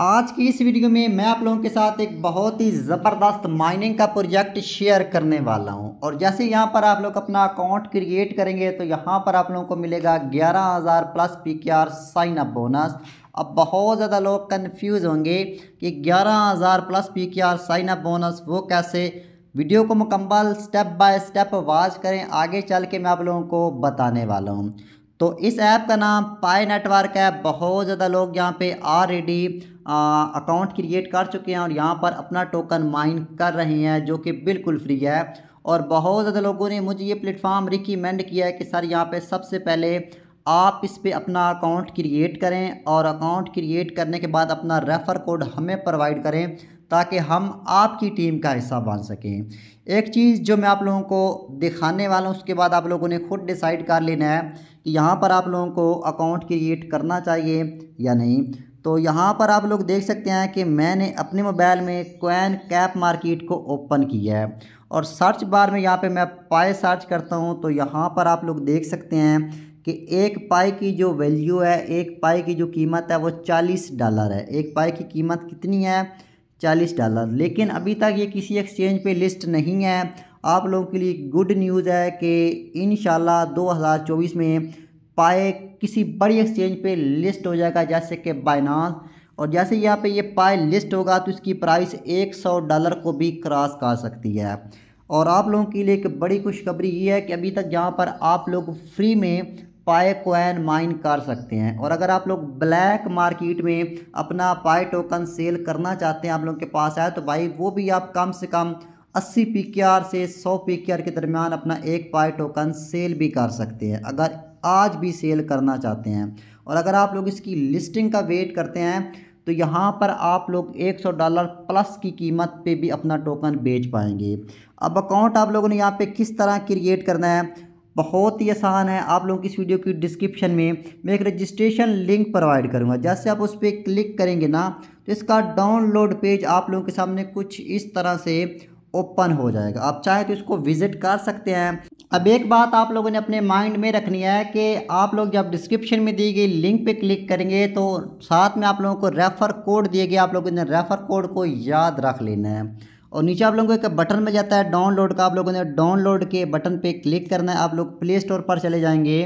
आज की इस वीडियो में मैं आप लोगों के साथ एक बहुत ही ज़बरदस्त माइनिंग का प्रोजेक्ट शेयर करने वाला हूं और जैसे यहां पर आप लोग अपना अकाउंट क्रिएट करेंगे तो यहां पर आप लोगों को मिलेगा 11000 plus PKR sign up bonus अब बहुत ज़्यादा लोग कन्फ्यूज़ होंगे कि 11000 plus PKR sign up bonus वो कैसे वीडियो को मुकम्मल स्टेप बाय स्टेप वाच करें आगे चल के मैं आप लोगों को बताने वाला हूँ तो इस ऐप का नाम पाई नेटवर्क है बहुत ज़्यादा लोग यहाँ पे ऑलरेडी अकाउंट क्रिएट कर चुके हैं और यहाँ पर अपना टोकन माइन कर रहे हैं जो कि बिल्कुल फ्री है और बहुत ज़्यादा लोगों ने मुझे ये प्लेटफॉर्म रिकमेंड किया है कि सर यहाँ पे सबसे पहले आप इस पर अपना अकाउंट क्रिएट करें और अकाउंट क्रिएट करने के बाद अपना रेफ़र कोड हमें प्रोवाइड करें ताकि हम आपकी टीम का हिस्सा बन सकें एक चीज़ जो मैं आप लोगों को दिखाने वाला हूँ उसके बाद आप लोगों ने खुद डिसाइड कर लेना है कि यहाँ पर आप लोगों को अकाउंट क्रिएट करना चाहिए या नहीं तो यहाँ पर आप लोग देख सकते हैं कि मैंने अपने मोबाइल में क्वैन कैप मार्केट को ओपन किया है और सर्च बार में यहाँ पे मैं पाए सर्च करता हूँ तो यहाँ पर आप लोग देख सकते हैं कि एक पाई की जो वैल्यू है एक पाई की जो कीमत है वो चालीस डॉलर है एक पाई की कीमत कितनी है चालीस डॉलर लेकिन अभी तक ये किसी एक्सचेंज पे लिस्ट नहीं है आप लोगों के लिए गुड न्यूज़ है कि इन शाला में पाए किसी बड़ी एक्सचेंज पे लिस्ट हो जाएगा जैसे कि बाइनास और जैसे यहाँ पे ये पाए लिस्ट होगा तो इसकी प्राइस 100 डॉलर को भी क्रॉस कर सकती है और आप लोगों के लिए एक बड़ी खुशखबरी ये है कि अभी तक यहाँ पर आप लोग फ्री में पाए कोइन माइन कर सकते हैं और अगर आप लोग ब्लैक मार्केट में अपना पाए टोकन सेल करना चाहते हैं आप लोगों के पास आए तो भाई वो भी आप कम से कम अस्सी पी से सौ पी के दरमियान अपना एक पाई टोकन सेल भी कर सकते हैं अगर आज भी सेल करना चाहते हैं और अगर आप लोग इसकी लिस्टिंग का वेट करते हैं तो यहाँ पर आप लोग 100 डॉलर प्लस की कीमत पे भी अपना टोकन बेच पाएंगे अब अकाउंट आप लोगों ने यहाँ पे किस तरह क्रिएट करना है बहुत ही आसान है आप लोगों की इस वीडियो की डिस्क्रिप्शन में मैं एक रजिस्ट्रेशन लिंक प्रोवाइड करूँगा जैसे आप उस पर क्लिक करेंगे ना तो इसका डाउनलोड पेज आप लोगों के सामने कुछ इस तरह से ओपन हो जाएगा आप चाहे तो इसको विजिट कर सकते हैं अब एक बात आप लोगों ने अपने माइंड में रखनी है कि आप लोग जब डिस्क्रिप्शन में दी गई लिंक पे क्लिक करेंगे तो साथ में आप लोगों को रेफ़र कोड दिए गए आप लोगों ने रेफ़र कोड को याद रख लेना है और नीचे आप लोगों को एक बटन मिल जाता है डाउनलोड का आप लोगों ने डाउनलोड के बटन पर क्लिक करना है आप लोग प्ले स्टोर पर चले जाएँगे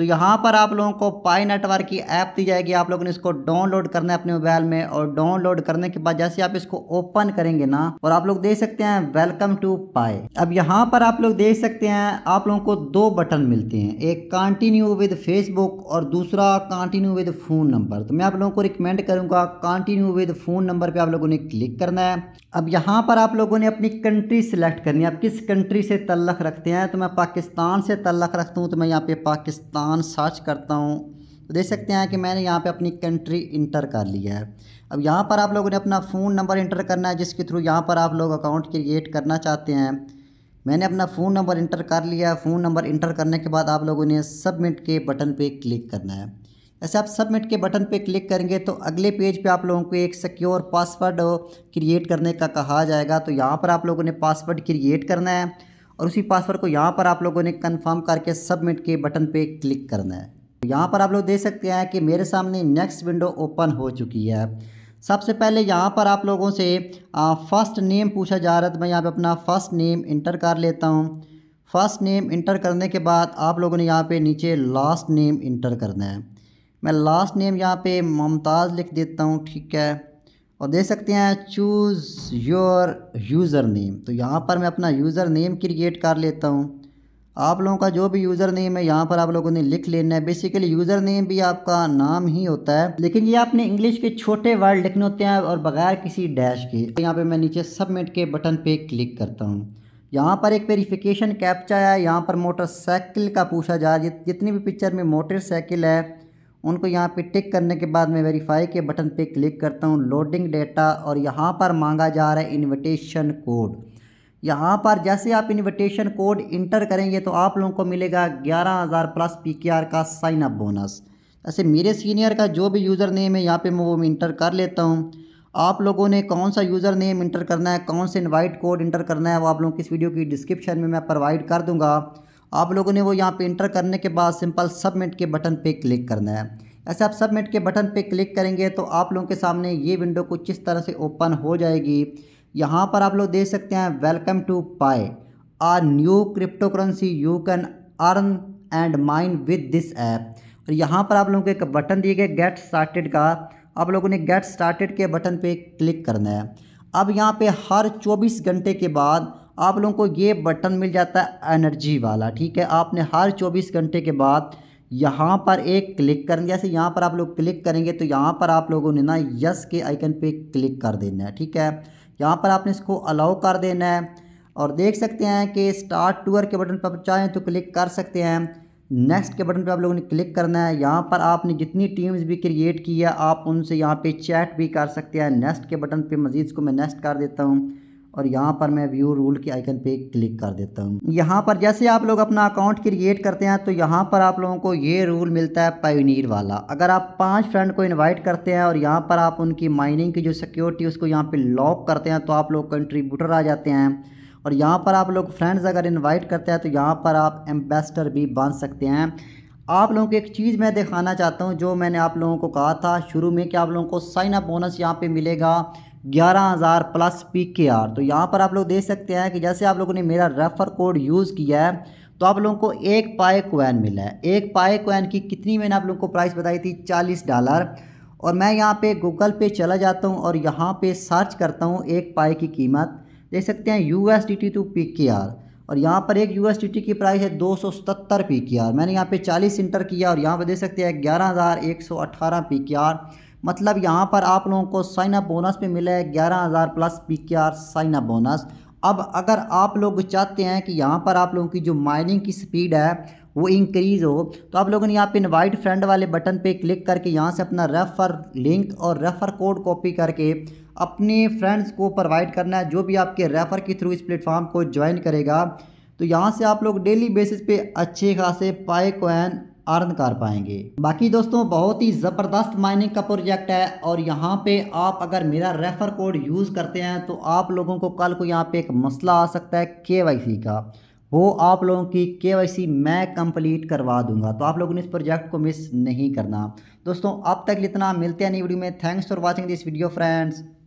तो यहाँ पर आप लोगों को पाई नेटवर्क की ऐप दी जाएगी आप लोगों ने इसको डाउनलोड करना है अपने मोबाइल में और डाउनलोड करने के बाद जैसे आप इसको ओपन करेंगे ना और आप लोग देख सकते हैं वेलकम टू पाई अब यहाँ पर आप लोग देख सकते हैं आप लोगों को दो बटन मिलते हैं एक कंटिन्यू विद फेसबुक और दूसरा कंटिन्यू विद फ़ोन नंबर तो मैं आप लोगों को रिकमेंड करूँगा कंटिन्यू विद फ़ोन नंबर पर आप लोगों ने क्लिक करना है अब यहाँ पर आप लोगों ने अपनी कंट्री सिलेक्ट करनी है आप किस कंट्री से तल्लक रखते हैं तो मैं पाकिस्तान से तल्लक रखता हूँ तो मैं यहाँ पे पाकिस्तान सर्च करता हूँ तो देख सकते हैं कि मैंने यहाँ पे अपनी कंट्री इंटर कर लिया है अब यहाँ पर आप लोगों ने अपना फ़ोन नंबर इंटर करना है जिसके थ्रू यहाँ पर आप लोग अकाउंट क्रिएट करना चाहते हैं मैंने अपना फ़ोन नंबर इंटर कर लिया है फ़ोन नंबर इंटर करने के बाद आप लोगों ने सबमिट के बटन पर क्लिक करना है ऐसे आप सबमिट के बटन पे क्लिक करेंगे तो अगले पेज पे आप लोगों को एक सिक्योर पासवर्ड क्रिएट करने का कहा जाएगा तो यहाँ पर आप लोगों ने पासवर्ड क्रिएट करना है और उसी पासवर्ड को यहाँ पर आप लोगों ने कन्फर्म करके सबमिट के बटन पे क्लिक करना है तो यहाँ पर आप लोग देख सकते हैं कि मेरे सामने नेक्स्ट विंडो ओपन हो चुकी है सबसे पहले यहाँ पर आप लोगों से फ़र्स्ट नेम पूछा जा रहा है तो मैं यहाँ पर अपना फ़र्स्ट नेम इंटर कर लेता हूँ फ़र्स्ट नेम इंटर करने के बाद आप लोगों ने यहाँ पे नीचे लास्ट नेम इंटर करना है मैं लास्ट नेम यहाँ पे मुमताज़ लिख देता हूँ ठीक है और दे सकते हैं चूज़ योर यूज़र नेम तो यहाँ पर मैं अपना यूज़र नेम क्रिएट कर लेता हूँ आप लोगों का जो भी यूज़र नेम है यहाँ पर आप लोगों ने लिख लेना है बेसिकली यूज़र नेम भी आपका नाम ही होता है लेकिन ये आपने इंग्लिश के छोटे वर्ड लिखने होते हैं और बगैर किसी डैश के तो यहाँ पे मैं नीचे सबमिट के बटन पे क्लिक करता हूँ यहाँ पर एक वेरीफिकेशन कैप्चा है यहाँ पर मोटरसाइकिल का पूछा जा रहा है जितनी भी पिक्चर में मोटरसाइकिल है उनको यहाँ पे टिक करने के बाद मैं वेरीफाई के बटन पे क्लिक करता हूँ लोडिंग डेटा और यहाँ पर मांगा जा रहा है इनविटेशन कोड यहाँ पर जैसे आप इनविटेशन कोड इंटर करेंगे तो आप लोगों को मिलेगा ग्यारह हज़ार प्लस पी का साइन अप बोनस ऐसे मेरे सीनियर का जो भी यूज़र नेम है यहाँ पर मैं वो इंटर कर लेता हूँ आप लोगों ने कौन सा यूज़र नेम इंटर करना है कौन सा इन्वाइट कोड इंटर करना है वो आप लोगों की इस वीडियो की डिस्क्रिप्शन में मैं प्रोवाइड कर दूँगा आप लोगों ने वो यहाँ पे इंटर करने के बाद सिंपल सबमिट के बटन पे क्लिक करना है ऐसे आप सबमिट के बटन पे क्लिक करेंगे तो आप लोगों के सामने ये विंडो कुछ इस तरह से ओपन हो जाएगी यहाँ पर आप लोग देख सकते हैं welcome to Pi a new crypto currency you can earn and mine with this app और यहाँ पर आप लोगों को एक बटन दिए गए गेट स्टार्टेड का आप लोगों ने गेट स्टार्टेड के बटन पे क्लिक करना है अब यहाँ पे हर 24 घंटे के बाद आप लोगों को ये बटन मिल जाता है एनर्जी वाला ठीक है आपने हर चौबीस घंटे के बाद यहाँ पर एक क्लिक करें जैसे यहाँ पर आप लोग क्लिक करेंगे तो यहाँ पर आप लोगों ने ना यस के आइकन पे क्लिक कर देना है ठीक है यहाँ पर आपने इसको अलाउ कर देना है और देख सकते हैं कि स्टार्ट टूअर के बटन पर चाहें तो क्लिक कर सकते हैं नेक्स्ट के बटन पर आप लोगों ने क्लिक करना है यहाँ पर आपने जितनी टीम्स भी क्रिएट की है आप उनसे यहाँ पे चैट भी कर सकते हैं नेक्स्ट के बटन पे मज़ीद को मैं नेक्स्ट कर देता हूँ और यहाँ पर मैं व्यू रूल के आइकन पे क्लिक कर देता हूँ यहाँ पर जैसे आप लोग अपना अकाउंट क्रिएट करते हैं तो यहाँ पर आप लोगों को ये रूल मिलता है पायोनीर वाला अगर आप पांच फ्रेंड को इनवाइट करते हैं और यहाँ पर आप उनकी माइनिंग की जो सिक्योरिटी उसको यहाँ पे लॉक करते हैं तो आप लोग कंट्रीब्यूटर आ जाते हैं और यहाँ पर आप लोग फ्रेंड्स अगर इन्वाइट करते हैं तो यहाँ पर आप एम्बेसडर भी बन सकते हैं आप लोगों को एक चीज़ मैं दिखाना चाहता हूँ जो मैंने आप लोगों को कहा था शुरू में कि आप लोगों को साइन अप बोनस यहाँ पर मिलेगा ग्यारह हज़ार प्लस पी के आर तो यहाँ पर आप लोग देख सकते हैं कि जैसे आप लोगों ने मेरा रेफ़र कोड यूज़ किया है तो आप लोगों को एक पाए कोन मिला है एक पाए कोन की कितनी मैंने आप लोगों को प्राइस बताई थी चालीस डॉलर और मैं यहाँ पे गूगल पे चला जाता हूँ और यहाँ पे सर्च करता हूँ एक पाए की कीमत देख सकते हैं U S D T to P K R और यहाँ पर एक यू एस डी टी की प्राइस है दो सौ सतर पी के आर मैंने यहाँ पे चालीस इंटर किया और यहाँ पर देख सकते हैं ग्यारह हज़ार एक सौ अट्ठारह पी के आर मतलब यहाँ पर आप लोगों को साइन अप बोनस भी मिला है ग्यारह हज़ार plus P K R sign up bonus अब अगर आप लोग चाहते हैं कि यहाँ पर आप लोगों की जो माइनिंग की स्पीड है वो इंक्रीज़ हो तो आप लोगों ने यहाँ पे इनवाइट फ्रेंड वाले बटन पे क्लिक करके यहाँ से अपना रेफ़र लिंक और रेफ़र कोड कॉपी करके अपने फ्रेंड्स को प्रोवाइड करना है जो भी आपके रेफ़र के थ्रू इस प्लेटफॉर्म को ज्वाइन करेगा तो यहाँ से आप लोग डेली बेसिस पे अच्छे खासे पाए कोइन अर्न कर पाएंगे बाकी दोस्तों बहुत ही ज़बरदस्त माइनिंग का प्रोजेक्ट है और यहाँ पे आप अगर मेरा रेफर कोड यूज़ करते हैं तो आप लोगों को कल को यहाँ पे एक मसला आ सकता है के का वो आप लोगों की के मैं कंप्लीट करवा दूंगा तो आप लोगों ने इस प्रोजेक्ट को मिस नहीं करना दोस्तों अब तक इतना मिलते हैं नई वीडियो में thanks for watching this video friends